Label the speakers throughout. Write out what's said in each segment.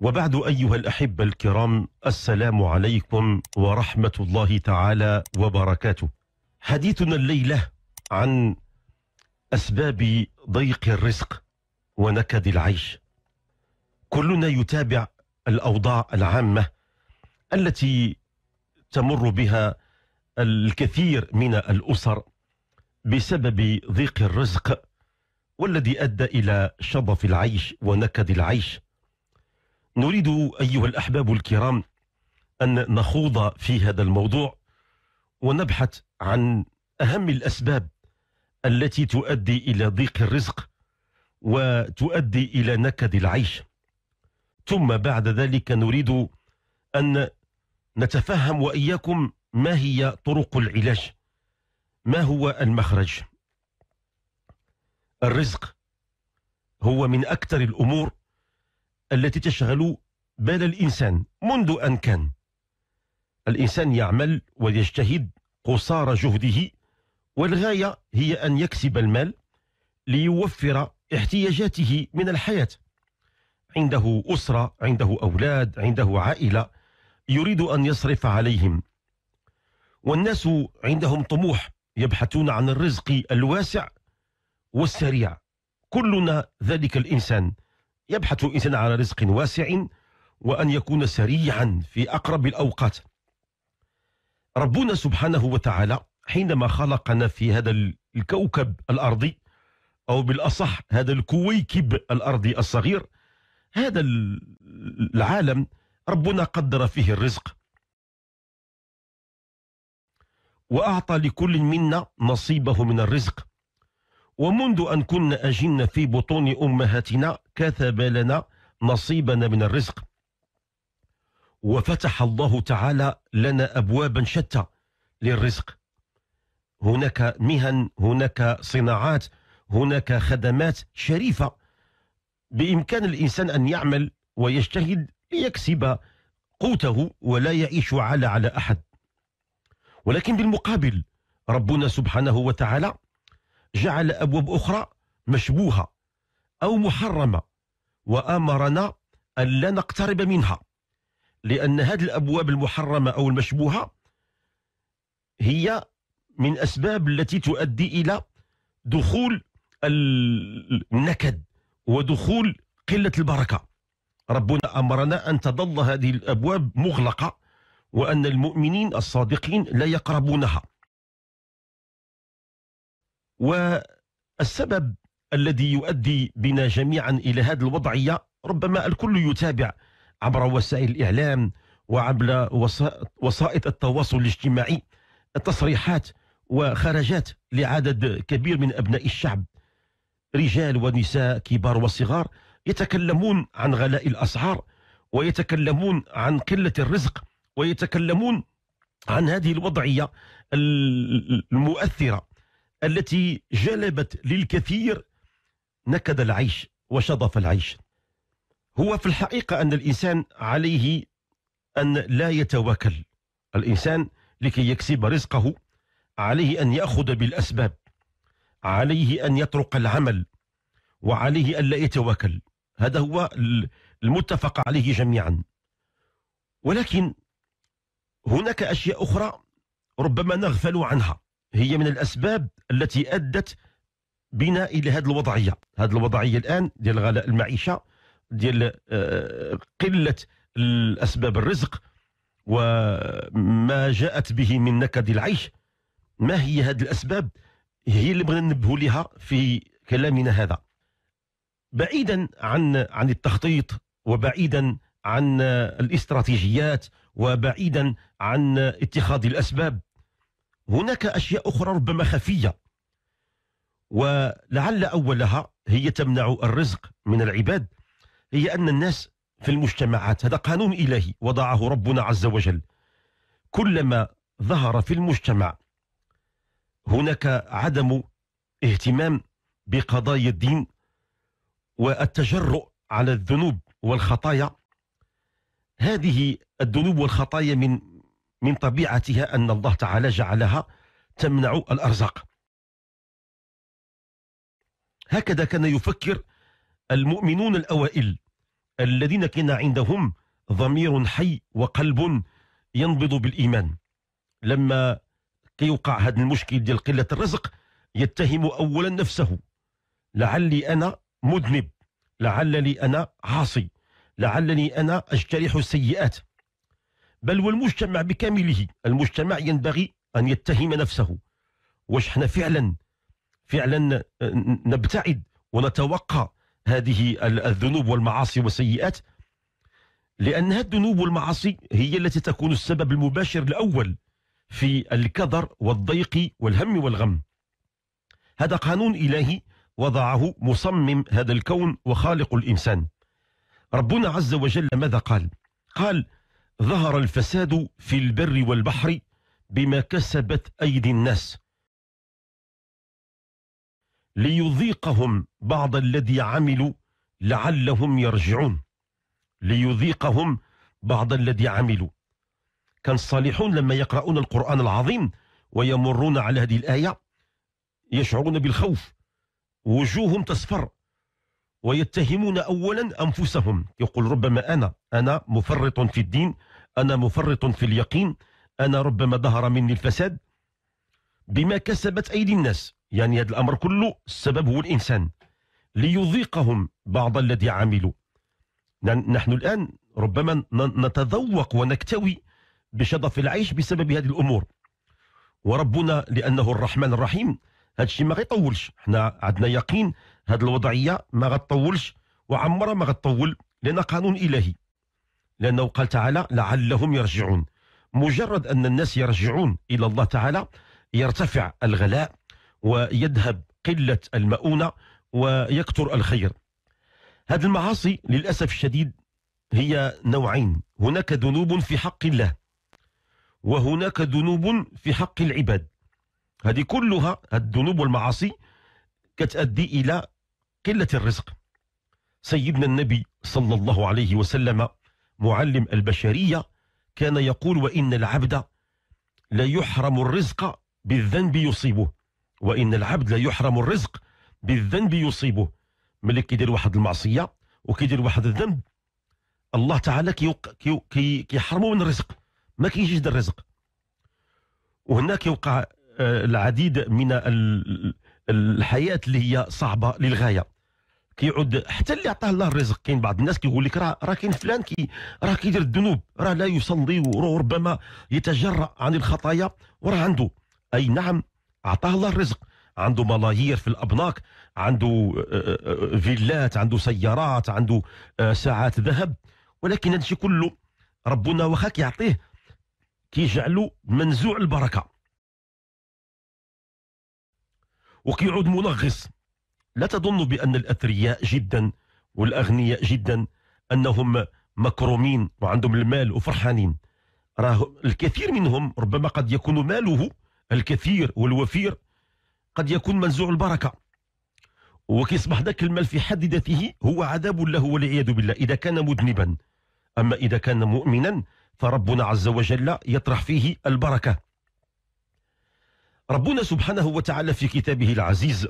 Speaker 1: وبعد أيها الأحبة الكرام السلام عليكم ورحمة الله تعالى وبركاته حديثنا الليلة عن أسباب ضيق الرزق ونكد العيش كلنا يتابع الأوضاع العامة التي تمر بها الكثير من الأسر بسبب ضيق الرزق والذي أدى إلى شظف العيش ونكد العيش نريد أيها الأحباب الكرام أن نخوض في هذا الموضوع ونبحث عن أهم الأسباب التي تؤدي إلى ضيق الرزق وتؤدي إلى نكد العيش ثم بعد ذلك نريد أن نتفهم وإياكم ما هي طرق العلاج ما هو المخرج الرزق هو من أكثر الأمور التي تشغل بال الإنسان منذ أن كان الإنسان يعمل ويجتهد قصارى جهده والغاية هي أن يكسب المال ليوفر احتياجاته من الحياة عنده أسرة عنده أولاد عنده عائلة يريد أن يصرف عليهم والناس عندهم طموح يبحثون عن الرزق الواسع والسريع كلنا ذلك الإنسان يبحث الإنسان على رزق واسع وأن يكون سريعا في أقرب الأوقات ربنا سبحانه وتعالى حينما خلقنا في هذا الكوكب الأرضي أو بالأصح هذا الكويكب الأرضي الصغير هذا العالم ربنا قدر فيه الرزق وأعطى لكل منا نصيبه من الرزق ومنذ أن كنا أجن في بطون أمهاتنا كتب لنا نصيبنا من الرزق وفتح الله تعالى لنا أبوابا شتى للرزق هناك مهن هناك صناعات هناك خدمات شريفة بإمكان الإنسان أن يعمل ويجتهد ليكسب قوته ولا يعيش على على أحد ولكن بالمقابل ربنا سبحانه وتعالى جعل أبواب أخرى مشبوهة أو محرمة وأمرنا أن لا نقترب منها لأن هذه الأبواب المحرمة أو المشبوهة هي من أسباب التي تؤدي إلى دخول النكد ودخول قلة البركة ربنا أمرنا أن تظل هذه الأبواب مغلقة وأن المؤمنين الصادقين لا يقربونها والسبب الذي يؤدي بنا جميعا إلى هذه الوضعية ربما الكل يتابع عبر وسائل الإعلام وعبر وسائط التواصل الاجتماعي تصريحات وخرجات لعدد كبير من أبناء الشعب رجال ونساء كبار وصغار يتكلمون عن غلاء الأسعار ويتكلمون عن قلة الرزق ويتكلمون عن هذه الوضعية المؤثرة التي جلبت للكثير نكد العيش وشظف العيش هو في الحقيقة أن الإنسان عليه أن لا يتواكل الإنسان لكي يكسب رزقه عليه أن يأخذ بالأسباب عليه أن يطرق العمل وعليه أن لا يتواكل هذا هو المتفق عليه جميعا ولكن هناك أشياء أخرى ربما نغفل عنها هي من الأسباب التي أدت بنا إلى هذه الوضعية هذه الوضعية الآن ديال غلاء المعيشة ديال آه، قلة الأسباب الرزق وما جاءت به من نكد العيش ما هي هذه الأسباب هي اللي بغينا ننبهوا لها في كلامنا هذا بعيدا عن عن التخطيط وبعيدا عن الاستراتيجيات وبعيدا عن اتخاذ الأسباب هناك أشياء أخرى ربما خفية ولعل أولها هي تمنع الرزق من العباد هي أن الناس في المجتمعات هذا قانون إلهي وضعه ربنا عز وجل كلما ظهر في المجتمع هناك عدم اهتمام بقضايا الدين والتجرؤ على الذنوب والخطايا هذه الذنوب والخطايا من من طبيعتها أن الله تعالى جعلها تمنع الأرزاق هكذا كان يفكر المؤمنون الأوائل الذين كان عندهم ضمير حي وقلب ينبض بالإيمان لما كيوقع هذا المشكل ديال قلة الرزق يتهم أولا نفسه لعلي أنا مذنب لعلني أنا عاصي لعلني أنا أجترح السيئات بل والمجتمع بكامله المجتمع ينبغي أن يتهم نفسه واش احنا فعلا فعلا آه، نبتعد ونتوقع هذه الذنوب والمعاصي والسيئات لأنها الذنوب والمعاصي هي التي تكون السبب المباشر الأول في الكدر والضيق والهم والغم هذا قانون إلهي وضعه مصمم هذا الكون وخالق الإنسان ربنا عز وجل ماذا قال؟ قال ظهر الفساد في البر والبحر بما كسبت أيدي الناس ليذيقهم بعض الذي عملوا لعلهم يرجعون ليذيقهم بعض الذي عملوا كان الصالحون لما يقرؤون القرآن العظيم ويمرون على هذه الآية يشعرون بالخوف وجوههم تصفر ويتهمون أولا أنفسهم يقول ربما أنا أنا مفرط في الدين أنا مفرط في اليقين أنا ربما ظهر مني الفساد بما كسبت أيدي الناس يعني هذا الأمر كله السبب هو الإنسان ليذيقهم بعض الذي عملوا نحن الآن ربما نتذوق ونكتوي بشظف العيش بسبب هذه الأمور وربنا لأنه الرحمن الرحيم هذا الشيء ما غيطولش حنا عندنا يقين هذه الوضعية ما غتطولش وعمرها ما غتطول لأن قانون إلهي لأنه قال تعالى لعلهم يرجعون مجرد أن الناس يرجعون إلى الله تعالى يرتفع الغلاء ويذهب قلة المؤونة ويكثر الخير هذه المعاصي للأسف الشديد هي نوعين هناك ذنوب في حق الله وهناك ذنوب في حق العباد هذه كلها الذنوب والمعاصي كتؤدي إلى قلة الرزق سيدنا النبي صلى الله عليه وسلم معلم البشرية كان يقول وإن العبد لا يحرم الرزق بالذنب يصيبه وإن العبد لا يحرم الرزق بالذنب يصيبه ملي كيدير واحد المعصية وكيدير واحد الذنب الله تعالى كيحرمه كي من الرزق ما كيجيش الرزق وهناك يوقع آه، العديد من الحياة اللي هي صعبة للغاية كيعود حتى اللي عطاه الله الرزق كاين بعض الناس كيقول لك راه راه كاين فلان كي راه كيدير الذنوب راه لا يصلي وربما يتجرا عن الخطايا وراه عنده اي نعم عطاه الله الرزق عنده ملايير في الابناك عنده آه، آه، آه، فيلات عنده سيارات عنده ساعات ذهب ولكن هذا الشيء كله ربنا واخا كيعطيه كيجعلو منزوع البركه وكيعود منغص لا تظنوا بأن الأثرياء جدا والأغنياء جدا أنهم مكرومين وعندهم المال وفرحانين راه الكثير منهم ربما قد يكون ماله الكثير والوفير قد يكون منزوع البركة وكيصبح ذاك المال في حد ذاته هو عذاب له والعياذ بالله إذا كان مذنبا أما إذا كان مؤمنا فربنا عز وجل يطرح فيه البركة ربنا سبحانه وتعالى في كتابه العزيز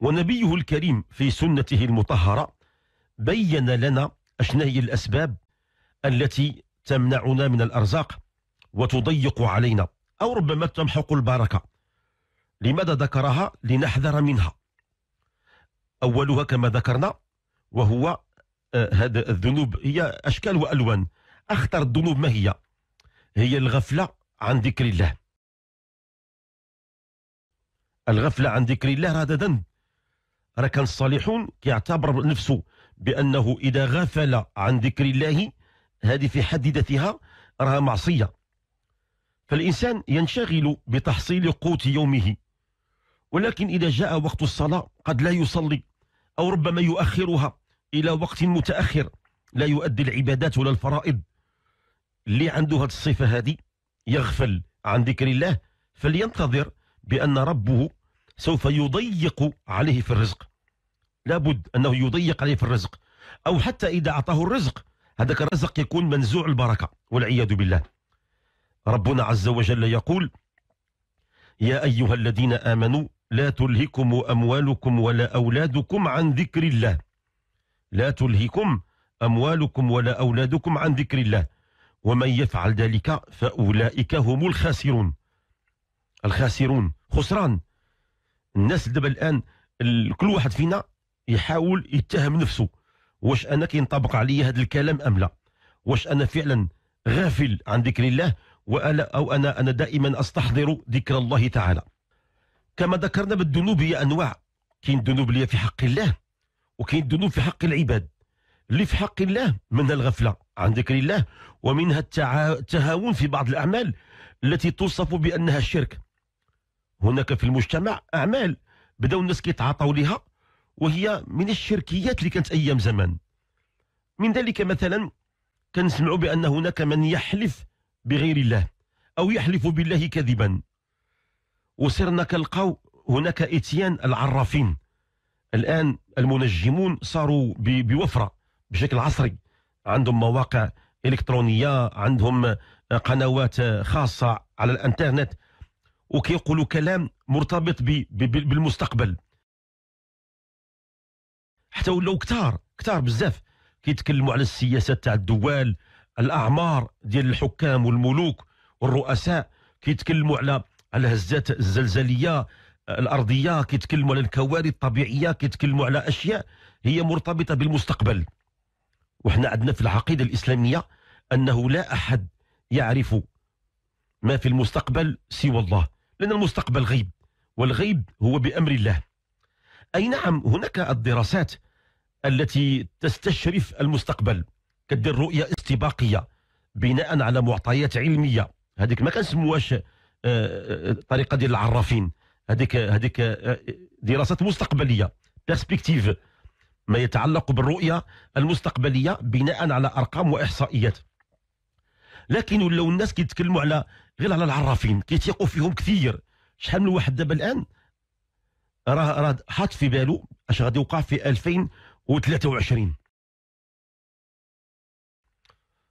Speaker 1: ونبيه الكريم في سنته المطهرة بين لنا أشنا هي الأسباب التي تمنعنا من الأرزاق وتضيق علينا أو ربما تمحق البركة لماذا ذكرها لنحذر منها أولها كما ذكرنا وهو آه، هذا الذنوب هي أشكال وألوان أخطر الذنوب ما هي هي الغفلة عن ذكر الله الغفلة عن ذكر الله هذا ذنب راه كان الصالحون كيعتبر نفسه بانه اذا غفل عن ذكر الله هذه في حد ذاتها راها معصيه فالانسان ينشغل بتحصيل قوت يومه ولكن اذا جاء وقت الصلاه قد لا يصلي او ربما يؤخرها الى وقت متاخر لا يؤدي العبادات ولا الفرائض اللي عنده هذه الصفه هذه يغفل عن ذكر الله فلينتظر بان ربه سوف يضيق عليه في الرزق لابد أنه يضيق عليه في الرزق أو حتى إذا أعطاه الرزق هذاك الرزق يكون منزوع البركة والعياذ بالله ربنا عز وجل يقول يا أيها الذين آمنوا لا تلهكم أموالكم ولا أولادكم عن ذكر الله لا تلهكم أموالكم ولا أولادكم عن ذكر الله ومن يفعل ذلك فأولئك هم الخاسرون الخاسرون خسران الناس دابا الان كل واحد فينا يحاول يتهم نفسه واش انا كينطبق عليا هذا الكلام ام لا واش انا فعلا غافل عن ذكر الله وانا او انا انا دائما استحضر ذكر الله تعالى كما ذكرنا بالذنوب هي انواع كاين ذنوب لي في حق الله وكاين ذنوب في حق العباد اللي في حق الله منها الغفله عن ذكر الله ومنها التهاون في بعض الاعمال التي توصف بانها الشرك هناك في المجتمع اعمال بداو الناس كيتعاطاو لها وهي من الشركيات اللي كانت ايام زمان من ذلك مثلا كنسمعوا بان هناك من يحلف بغير الله او يحلف بالله كذبا وصرنا كنلقاو هناك اتيان العرافين الان المنجمون صاروا بوفره بشكل عصري عندهم مواقع الكترونيه عندهم قنوات خاصه على الانترنت وكيقولوا كلام مرتبط بالمستقبل حتى ولاو كتار كتار بزاف كيتكلموا على السياسه تاع الدول الاعمار ديال الحكام والملوك والرؤساء كيتكلموا على على الهزات الزلزاليه الارضيه كيتكلموا على الكوارث الطبيعيه كيتكلموا على اشياء هي مرتبطه بالمستقبل وحنا عندنا في العقيده الاسلاميه انه لا احد يعرف ما في المستقبل سوى الله لأن المستقبل غيب والغيب هو بأمر الله أي نعم هناك الدراسات التي تستشرف المستقبل كدير رؤية استباقية بناء على معطيات علمية هذيك ما كنسموهاش آه، آه، طريقة ديال العرافين هذيك هذيك آه، دراسات مستقبلية بيرسبكتيف ما يتعلق بالرؤية المستقبلية بناء على أرقام وإحصائيات لكن لو الناس كيتكلموا على غير على العرافين كيتيقوا فيهم كثير شحال من واحد دابا الان راه راه حاط في بالو اش غادي يوقع في 2023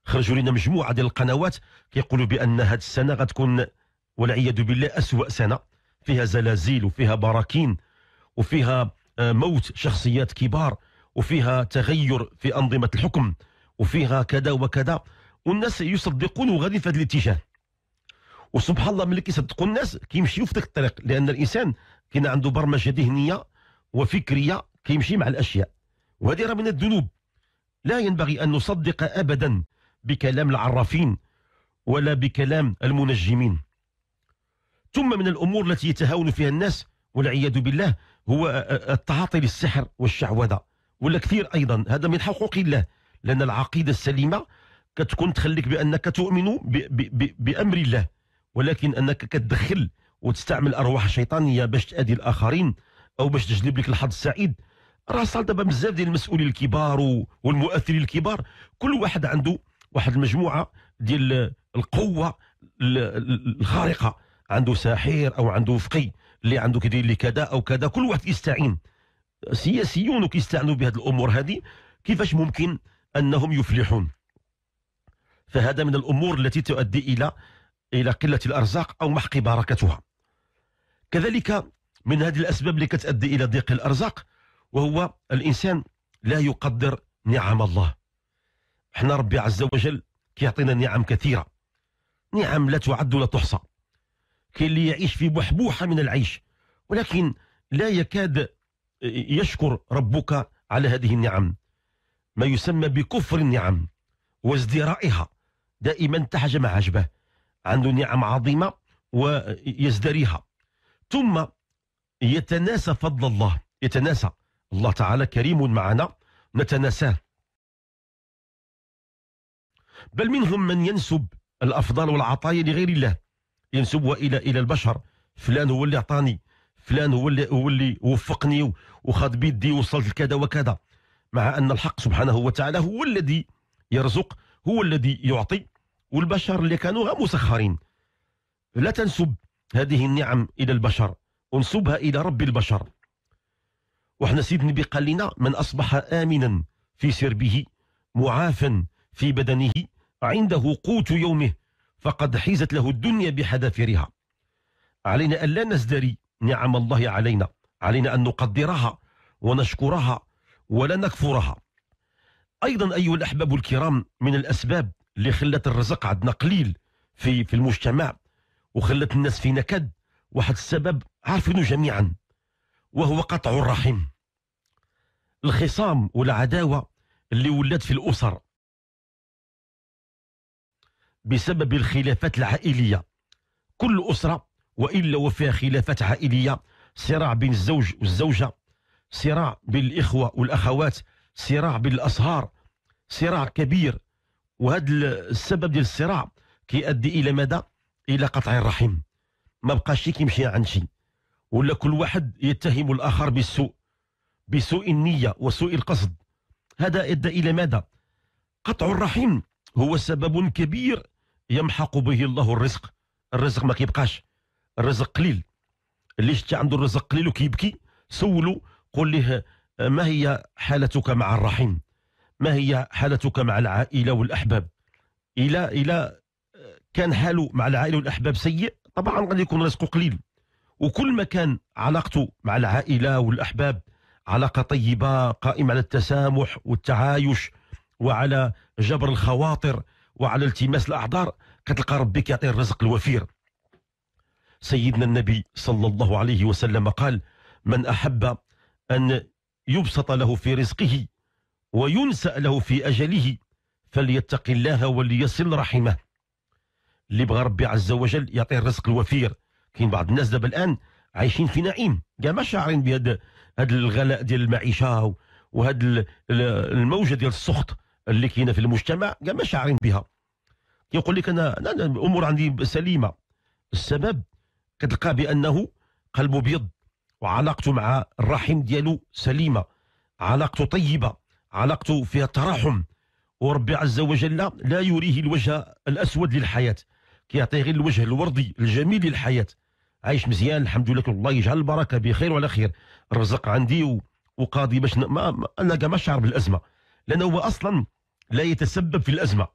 Speaker 1: خرجوا لنا مجموعه ديال القنوات كيقولوا بان هذه السنه غتكون والعياذ بالله اسوء سنه فيها زلازل وفيها براكين وفيها آه، موت شخصيات كبار وفيها تغير في انظمه الحكم وفيها كذا وكذا والناس يصدقون وغادي في هذا الاتجاه وسبحان الله ملي كيصدقوا الناس كيمشيو في ذاك الطريق لان الانسان كاين عنده برمجه ذهنيه وفكريه كيمشي مع الاشياء وهذه راه من الذنوب لا ينبغي ان نصدق ابدا بكلام العرافين ولا بكلام المنجمين ثم من الامور التي يتهاون فيها الناس والعياذ بالله هو التعاطي للسحر والشعوذه ولا كثير ايضا هذا من حقوق الله لان العقيده السليمه كتكون تخليك بانك تؤمن بامر الله ولكن انك كتدخل وتستعمل ارواح شيطانيه باش تادي الاخرين او باش تجلب لك الحظ السعيد راه صار دابا بزاف ديال المسؤولين الكبار والمؤثرين الكبار كل واحد عنده واحد المجموعه ديال القوه الخارقه عنده ساحر او عنده فقي اللي عنده كيدير لي كذا او كذا كل واحد يستعين سياسيون وكيستعنوا بهذه الامور هذه كيفاش ممكن انهم يفلحون فهذا من الامور التي تؤدي الى الى قله الارزاق او محق بركتها كذلك من هذه الاسباب اللي كتؤدي الى ضيق الارزاق وهو الانسان لا يقدر نعم الله احنا ربي عز وجل كيعطينا نعم كثيره نعم لا تعد ولا تحصى كاين اللي يعيش في بحبوحه من العيش ولكن لا يكاد يشكر ربك على هذه النعم ما يسمى بكفر النعم وازدرائها دائما تحجم عجبه عنده نعم عظيمة ويزدريها ثم يتناسى فضل الله يتناسى الله تعالى كريم معنا نتناساه بل منهم من ينسب الأفضل والعطايا لغير الله ينسب إلى إلى البشر فلان هو اللي أعطاني فلان هو اللي, هو اللي وفقني وخذ بيدي وصلت لكذا وكذا مع أن الحق سبحانه وتعالى هو الذي يرزق هو الذي يعطي والبشر اللي كانوا غير مسخرين لا تنسب هذه النعم إلى البشر انسبها إلى رب البشر وحنا سيدنا النبي قال لنا من أصبح آمنا في سربه معافا في بدنه عنده قوت يومه فقد حيزت له الدنيا بحذافيرها علينا أن لا نزدري نعم الله علينا علينا أن نقدرها ونشكرها ولا نكفرها أيضا أيها الأحباب الكرام من الأسباب اللي خلت الرزق عندنا قليل في في المجتمع وخلت الناس في نكد واحد السبب عارفينه جميعا وهو قطع الرحم الخصام والعداوة اللي ولات في الأسر بسبب الخلافات العائلية كل أسرة وإلا وفيها خلافات عائلية صراع بين الزوج والزوجة صراع بين الإخوة والأخوات صراع بين الأصهار صراع كبير وهذا السبب ديال الصراع كيؤدي الى ماذا الى قطع الرحم ما بقاش شي كيمشي عن شي ولا كل واحد يتهم الاخر بالسوء بسوء النيه وسوء القصد هذا ادى الى ماذا قطع الرحم هو سبب كبير يمحق به الله الرزق الرزق ما كيبقاش الرزق قليل اللي شتي عنده الرزق قليل وكيبكي سولو قول له ما هي حالتك مع الرحم ما هي حالتك مع العائلة والأحباب إلى إلى كان حاله مع العائلة والأحباب سيء طبعا غادي يكون رزقه قليل وكل ما كان علاقته مع العائلة والأحباب علاقة طيبة قائمة على التسامح والتعايش وعلى جبر الخواطر وعلى التماس الأعذار كتلقى ربي كيعطي الرزق الوفير سيدنا النبي صلى الله عليه وسلم قال من أحب أن يبسط له في رزقه وينسأ له في أجله فليتق الله وليصل رحمه اللي بغى ربي عز وجل يعطيه الرزق الوفير كاين بعض الناس دابا الان عايشين في نعيم كاع ما شاعرين بهذا هذا الغلاء ديال المعيشه وهذا الموجه ديال السخط اللي كاينه في المجتمع كاع ما شاعرين بها كيقول لك انا انا الامور عندي سليمه السبب كتلقى بانه قلبه بيض وعلاقته مع الرحم ديالو سليمه علاقته طيبه علاقته فيها تراحم وربي عز وجل لا يريه الوجه الأسود للحياة كيعطيه غير الوجه الوردي الجميل للحياة عايش مزيان الحمد لله الله يجعل البركة بخير وعلى خير الرزق عندي وقاضي باش ما أنا ما شعر بالأزمة لأنه هو أصلا لا يتسبب في الأزمة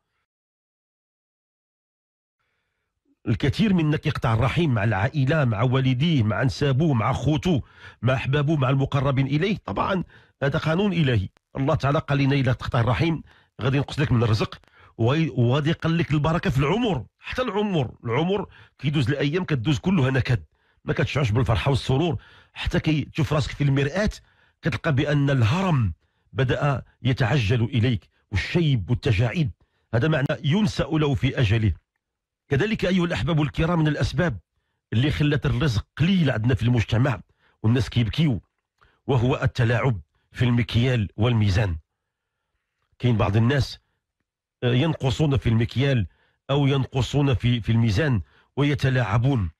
Speaker 1: الكثير منا كيقطع الرحيم مع العائله مع والديه مع نسابه مع خوتو مع احبابه مع المقربين اليه طبعا هذا قانون الهي الله تعالى قال لنا الا تقطع الرحيم غادي ينقص لك من الرزق وغادي يقل لك البركه في العمر حتى العمر العمر كيدوز الايام كدوز كلها نكد ما كتشعرش بالفرحه والسرور حتى كي تشوف راسك في المراه كتلقى بان الهرم بدا يتعجل اليك والشيب والتجاعيد هذا معنى ينسا له في اجله كذلك ايها الاحباب الكرام من الاسباب اللي خلت الرزق قليل عندنا في المجتمع والناس كيبكيو وهو التلاعب في المكيال والميزان كاين بعض الناس آه، ينقصون في المكيال او ينقصون في في الميزان ويتلاعبون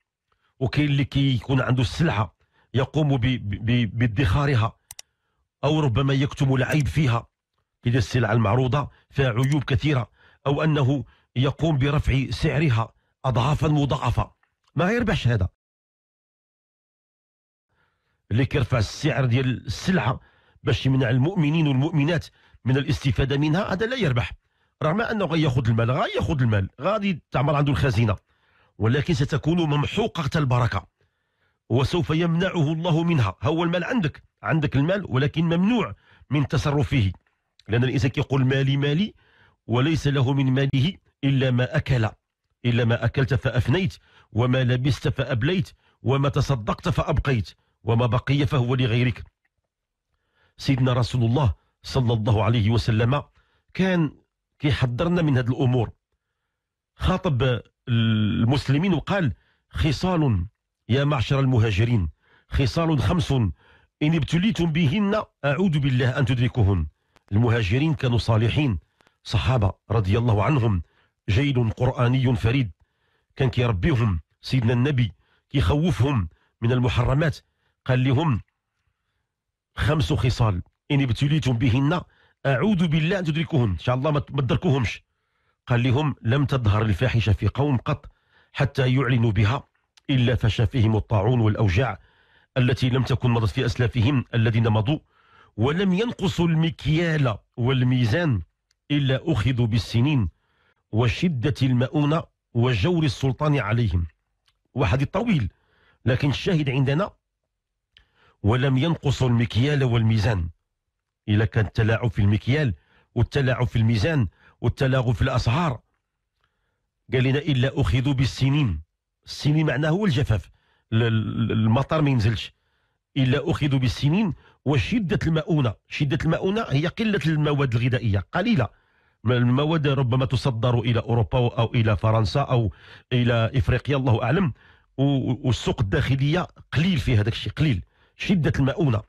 Speaker 1: وكاين اللي كيكون عنده السلعه يقوم بادخارها او ربما يكتم العيب فيها اذا السلعه المعروضه فيها عيوب كثيره او انه يقوم برفع سعرها اضعافا مضاعفه ما يربحش هذا اللي كيرفع السعر ديال السلعه باش يمنع المؤمنين والمؤمنات من الاستفاده منها هذا لا يربح رغم انه غياخذ المال غياخذ المال غادي تعمر عنده الخزينه ولكن ستكون ممحوقه البركه وسوف يمنعه الله منها هو المال عندك عندك المال ولكن ممنوع من تصرف فيه لان الانسان كيقول مالي مالي وليس له من ماله الا ما اكل الا ما اكلت فافنيت وما لبست فابليت وما تصدقت فابقيت وما بقي فهو لغيرك سيدنا رسول الله صلى الله عليه وسلم كان كيحذرنا من هذه الأمور خاطب المسلمين وقال خصال يا معشر المهاجرين خصال خمس إن ابتليتم بهن أعوذ بالله أن تدركهن المهاجرين كانوا صالحين صحابة رضي الله عنهم جيد قرآني فريد كان كيربيهم سيدنا النبي كيخوفهم من المحرمات قال لهم خمس خصال إن ابتليتم بهن أعوذ بالله أن تدركوهن إن شاء الله ما تدركوهمش قال لهم لم تظهر الفاحشة في قوم قط حتى يعلنوا بها إلا فشى فيهم الطاعون والأوجاع التي لم تكن مضت في أسلافهم الذين مضوا ولم ينقصوا المكيال والميزان إلا أخذوا بالسنين وشدة المؤونة وجور السلطان عليهم واحد طويل لكن الشاهد عندنا ولم ينقصوا المكيال والميزان إذا كان التلاعب في المكيال والتلاعب في الميزان والتلاعب في الأسعار قال لنا إلا أخذوا بالسنين السنين معناه هو الجفاف المطر ما ينزلش إلا أخذوا بالسنين وشدة المؤونة شدة المؤونة هي قلة المواد الغذائية قليلة المواد ربما تصدر إلى أوروبا أو إلى فرنسا أو إلى إفريقيا الله أعلم والسوق الداخلية قليل في هذا الشيء قليل شدة المؤونة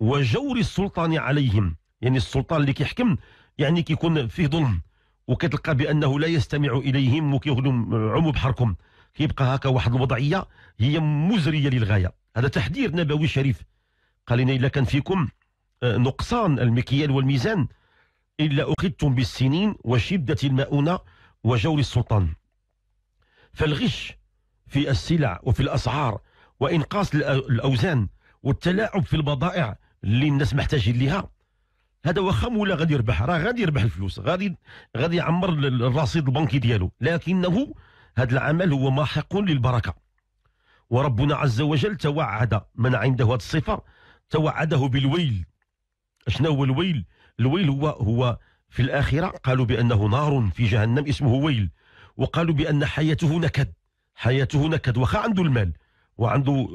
Speaker 1: وجور السلطان عليهم يعني السلطان اللي كيحكم يعني كيكون فيه ظلم وكتلقى بانه لا يستمع اليهم وكيغلو عمو بحركم كيبقى هكا واحد الوضعيه هي مزريه للغايه هذا تحذير نبوي شريف قال لنا الا كان فيكم آه، نقصان المكيال والميزان الا اخذتم بالسنين وشده المؤونه وجور السلطان فالغش في السلع وفي الأسعار وإنقاص الأوزان والتلاعب في البضائع اللي الناس محتاجين لها هذا وخم ولا غادي يربح راه غادي يربح الفلوس غادي غادي يعمر الرصيد البنكي ديالو لكنه هذا العمل هو ماحق للبركه وربنا عز وجل توعد من عنده هذه الصفه توعده بالويل شنو هو الويل الويل هو هو في الاخره قالوا بانه نار في جهنم اسمه ويل وقالوا بان حياته نكد حياته نكد واخا عنده المال وعنده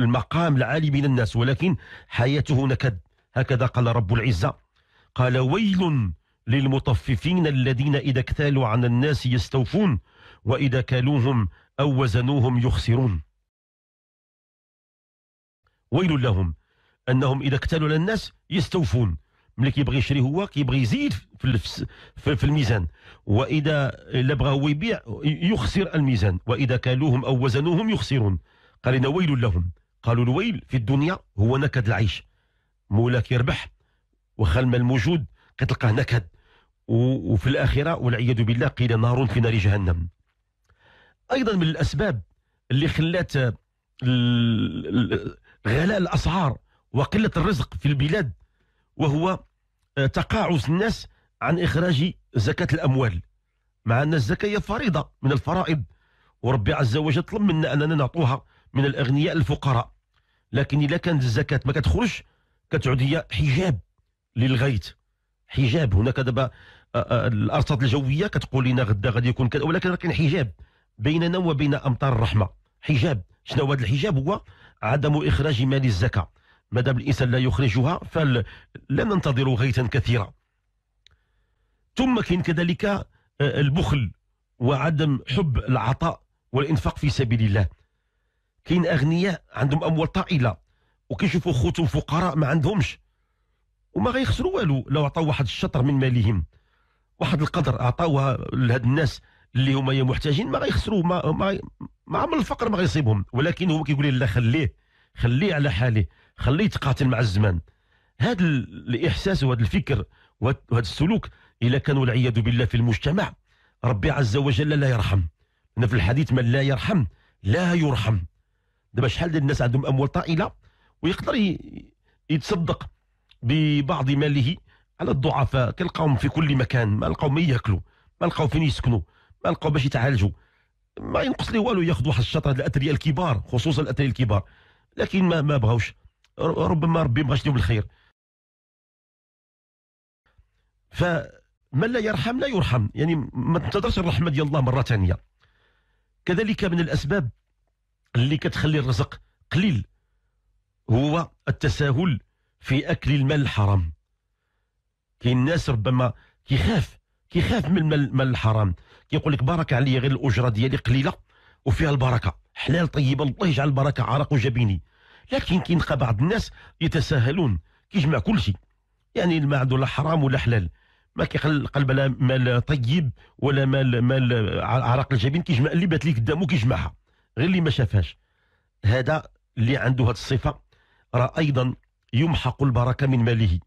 Speaker 1: المقام العالي من الناس ولكن حياته نكد هكذا قال رب العزة قال ويل للمطففين الذين إذا اكتالوا عن الناس يستوفون وإذا كالوهم أو وزنوهم يخسرون ويل لهم أنهم إذا اكتالوا للناس يستوفون ملي كيبغي يشري هو كيبغي يزيد في, في, في الميزان واذا الا بغى هو يبيع يخسر الميزان واذا كالوهم او وزنوهم يخسرون قال انا ويل لهم قالوا الويل في الدنيا هو نكد العيش مولاك يربح وخا المال موجود كتلقاه نكد وفي الاخره والعياذ بالله قيل نار في نار جهنم ايضا من الاسباب اللي خلات غلاء الاسعار وقله الرزق في البلاد وهو آه، تقاعس الناس عن إخراج زكاة الأموال مع أن الزكاة هي فريضة من الفرائض وربي عز وجل طلب منا أننا نعطوها من الأغنياء الفقراء لكن إذا كانت الزكاة ما كتخرجش كتعود هي حجاب للغيث حجاب هناك دابا آه، آه، الأرصاد الجوية كتقول لنا غدا غادي يكون كذا ولكن كاين حجاب بيننا وبين أمطار الرحمة حجاب شنو هذا الحجاب هو عدم إخراج مال الزكاة مادام الإنسان لا يخرجها فلا ننتظر غيثا كثيرا ثم كاين كذلك آه، البخل وعدم حب العطاء والإنفاق في سبيل الله كاين أغنياء عندهم أموال طائلة وكيشوفوا خوتهم فقراء ما عندهمش وما غيخسروا والو لو عطاو واحد الشطر من مالهم واحد القدر عطاوها لهاد الناس اللي هما محتاجين ما غيخسروا ما ما, عمل عمر الفقر ما غيصيبهم ولكن هو كيقول لا خليه خليه على حاله خليه يتقاتل مع الزمان هذا الاحساس وهذا الفكر وهذا السلوك الا كان والعياذ بالله في المجتمع ربي عز وجل لا يرحم ان في الحديث من لا يرحم لا يرحم دابا شحال ديال الناس عندهم اموال طائله ويقدر يتصدق ببعض ماله على الضعفاء كنلقاهم في كل مكان ما لقاو ما ياكلوا ما لقاو فين يسكنوا ما لقاو باش يتعالجوا ما ينقص لي والو ياخذ واحد الشطره الاثرياء الكبار خصوصا الاثرياء الكبار لكن ما ما بغاوش ربما ربي ما بغاش لهم الخير فمن لا يرحم لا يرحم يعني ما تنتظرش الرحمه ديال الله مره ثانيه كذلك من الاسباب اللي كتخلي الرزق قليل هو التساهل في اكل المال الحرام كاين الناس ربما كيخاف كيخاف من المال الحرام كيقول لك بارك عليا غير الاجره ديالي قليله وفيها البركه حلال طيب الله يجعل البركه عرق جبيني لكن كي نلقى بعض الناس يتساهلون كيجمع كل شيء يعني ما عنده لا حرام ولا حلال ما كيخلي القلب لا مال طيب ولا مال مال عرق الجبين كيجمع اللي بات ليه قدامه كيجمعها غير اللي ما شافهاش هذا اللي عنده هذه الصفه راه ايضا يمحق البركه من ماله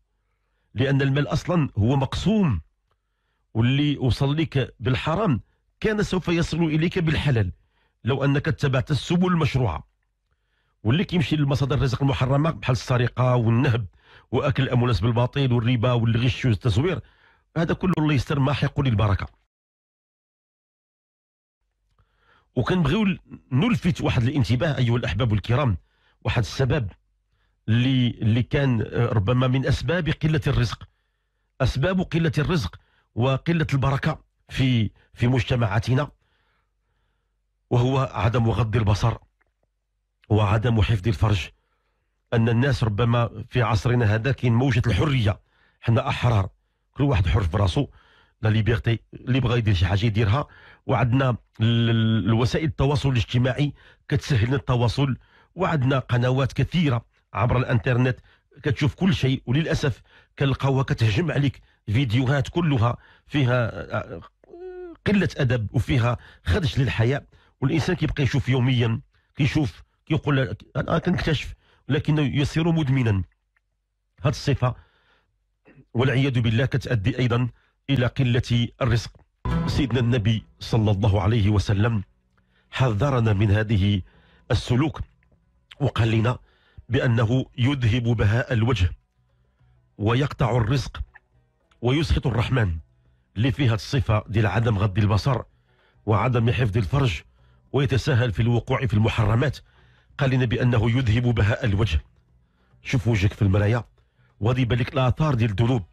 Speaker 1: لان المال اصلا هو مقسوم واللي وصل لك بالحرام كان سوف يصل اليك بالحلال لو انك اتبعت السبل المشروعه واللي كيمشي لمصادر الرزق المحرمه بحال السرقه والنهب واكل الاموال بالباطل والربا والغش والتزوير هذا كله الله يستر ماحق للبركه وكنبغيو نلفت واحد الانتباه ايها الاحباب الكرام واحد السبب اللي اللي كان آه، ربما من اسباب قله الرزق اسباب قله الرزق وقله البركه في في مجتمعاتنا وهو عدم غض البصر وعدم حفظ الفرج ان الناس ربما في عصرنا هذا كاين موجه الحريه حنا احرار كل واحد حر في راسو لا ليبرتي اللي بغى يدير شي حاجه يديرها وعندنا الوسائل التواصل الاجتماعي كتسهل لنا التواصل وعندنا قنوات كثيره عبر الانترنت كتشوف كل شيء وللاسف كنلقاوها كتهجم عليك فيديوهات كلها فيها آه، قله ادب وفيها خدش للحياه والانسان كيبقى يشوف يوميا كيشوف كيقول انا كنكتشف لكنه يصير مدمنا هذه الصفه والعياذ بالله كتؤدي ايضا الى قله الرزق سيدنا النبي صلى الله عليه وسلم حذرنا من هذه السلوك وقال لنا بانه يذهب بهاء الوجه ويقطع الرزق ويسخط الرحمن اللي فيها الصفه ديال عدم غض البصر وعدم حفظ الفرج ويتساهل في الوقوع في المحرمات قال لنا بأنه يذهب بهاء الوجه شوف وجهك في المرايا وهذه بالك الآثار ديال الذنوب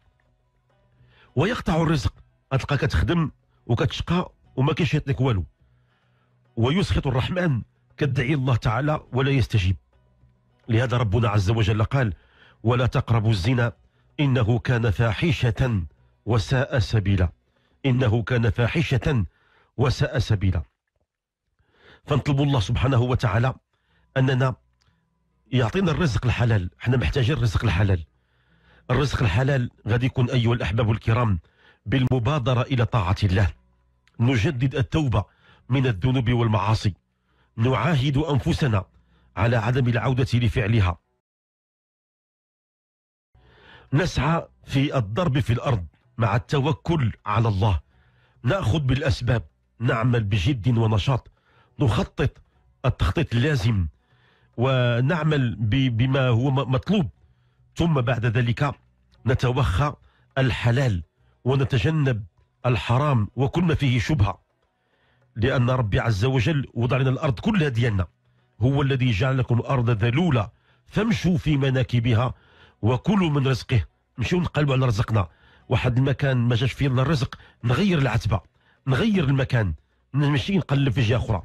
Speaker 1: ويقطع الرزق غتلقى كتخدم وكتشقى وما كاينش لك والو ويسخط الرحمن كدعي الله تعالى ولا يستجيب لهذا ربنا عز وجل قال ولا تقربوا الزنا إنه كان فاحشة وساء سبيلا إنه كان فاحشة وساء سبيلا فنطلب الله سبحانه وتعالى أننا يعطينا الرزق الحلال احنا محتاجين الرزق الحلال الرزق الحلال غادي يكون أيها الأحباب الكرام بالمبادرة إلى طاعة الله نجدد التوبة من الذنوب والمعاصي نعاهد أنفسنا على عدم العودة لفعلها نسعى في الضرب في الأرض مع التوكل على الله نأخذ بالأسباب نعمل بجد ونشاط نخطط التخطيط اللازم ونعمل بما هو مطلوب ثم بعد ذلك نتوخى الحلال ونتجنب الحرام وكل ما فيه شبهه لأن ربي عز وجل وضع لنا الأرض كلها ديالنا هو الذي جعل لكم الأرض ذلولا فامشوا في مناكبها وكلوا من رزقه مشيو نقلبوا على رزقنا واحد المكان ما جاش فيه الرزق نغير العتبة نغير المكان نمشي نقلب في جهة أخرى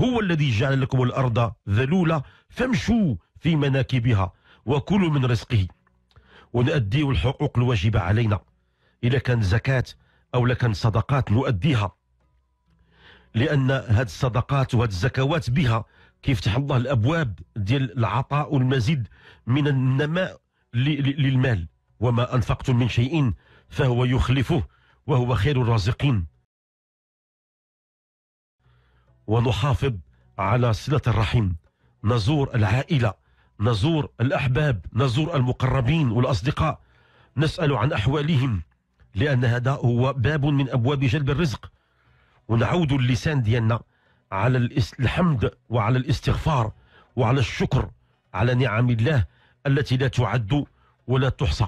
Speaker 1: هو الذي جعل لكم الأرض ذلولة فامشوا في مناكبها وكلوا من رزقه ونؤدي الحقوق الواجبة علينا إذا كان زكاة أو لكان صدقات نؤديها لأن هذه الصدقات وهذه الزكوات بها كيفتح الله الأبواب ديال العطاء والمزيد من النماء للمال وما أنفقتم من شيء فهو يخلفه وهو خير الرازقين ونحافظ على صلة الرحم نزور العائلة نزور الأحباب نزور المقربين والأصدقاء نسأل عن أحوالهم لأن هذا هو باب من أبواب جلب الرزق ونعود اللسان ديالنا على الحمد وعلى الاستغفار وعلى الشكر على نعم الله التي لا تعد ولا تحصى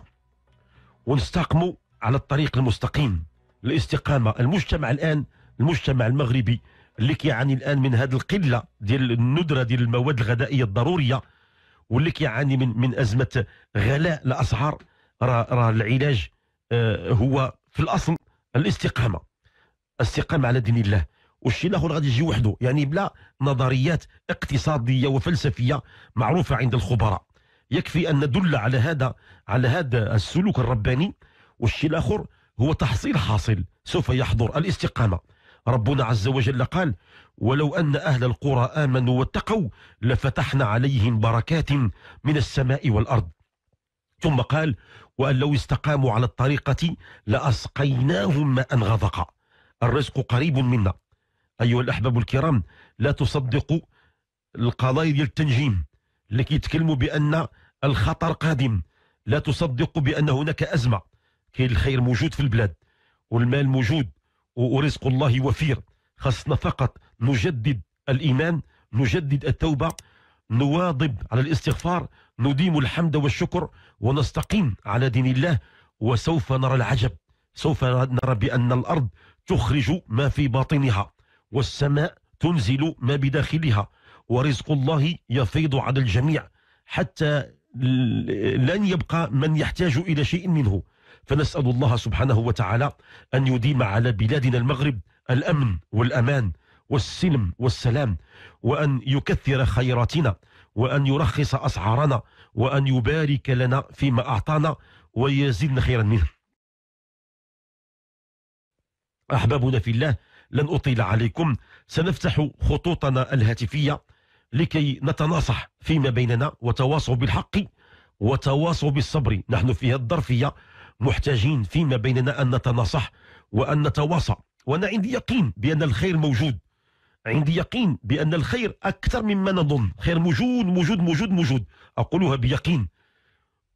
Speaker 1: ونستقم على الطريق المستقيم الاستقامة المجتمع الآن المجتمع المغربي اللي كيعاني الان من هذه القله ديال الندره ديال المواد الغذائيه الضروريه واللي كيعاني من من ازمه غلاء الاسعار راه راه العلاج آه، هو في الاصل الاستقامه الاستقامه على دين الله والشيء الاخر غادي يجي وحده يعني بلا نظريات اقتصاديه وفلسفيه معروفه عند الخبراء يكفي ان ندل على هذا على هذا السلوك الرباني والشيء الاخر هو تحصيل حاصل سوف يحضر الاستقامه ربنا عز وجل قال ولو أن أهل القرى آمنوا واتقوا لفتحنا عليهم بركات من السماء والأرض ثم قال وأن لو استقاموا على الطريقة لأسقيناهم ماء غدقا الرزق قريب منا أيها الأحباب الكرام لا تصدقوا القضايا ديال التنجيم اللي كيتكلموا بأن الخطر قادم لا تصدقوا بأن هناك أزمة كاين الخير موجود في البلاد والمال موجود ورزق الله وفير خصنا فقط نجدد الإيمان نجدد التوبة نواظب على الاستغفار نديم الحمد والشكر ونستقيم على دين الله وسوف نرى العجب سوف نرى بأن الأرض تخرج ما في باطنها والسماء تنزل ما بداخلها ورزق الله يفيض على الجميع حتى لن يبقى من يحتاج إلى شيء منه فنسأل الله سبحانه وتعالى أن يديم على بلادنا المغرب الأمن والأمان والسلم والسلام وأن يكثر خيراتنا وأن يرخص أسعارنا وأن يبارك لنا فيما أعطانا ويزيدنا خيرا منه أحبابنا في الله لن أطيل عليكم سنفتح خطوطنا الهاتفية لكي نتناصح فيما بيننا وتواصوا بالحق وتواصوا بالصبر نحن في الظرفية محتاجين فيما بيننا أن نتناصح وأن نتواصى وأنا عندي يقين بأن الخير موجود عندي يقين بأن الخير أكثر مما نظن خير موجود موجود موجود موجود أقولها بيقين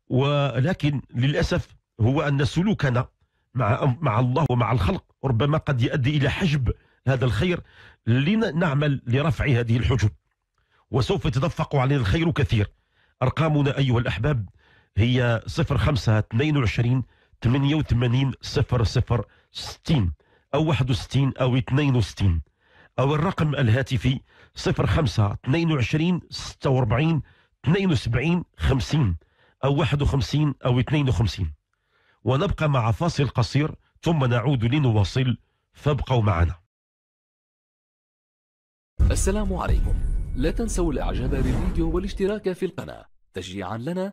Speaker 1: ولكن للأسف هو أن سلوكنا مع مع الله ومع الخلق ربما قد يؤدي إلى حجب هذا الخير لنعمل لرفع هذه الحجب وسوف يتدفق علينا الخير كثير أرقامنا أيها الأحباب هي 05 22 88 00 60 أو 61 أو 62 أو الرقم الهاتفي 05 22 46 72 50 أو 51 أو 52 ونبقى مع فاصل قصير ثم نعود لنواصل فابقوا معنا السلام عليكم لا تنسوا الاعجاب بالفيديو والاشتراك في القناة تشجيعا لنا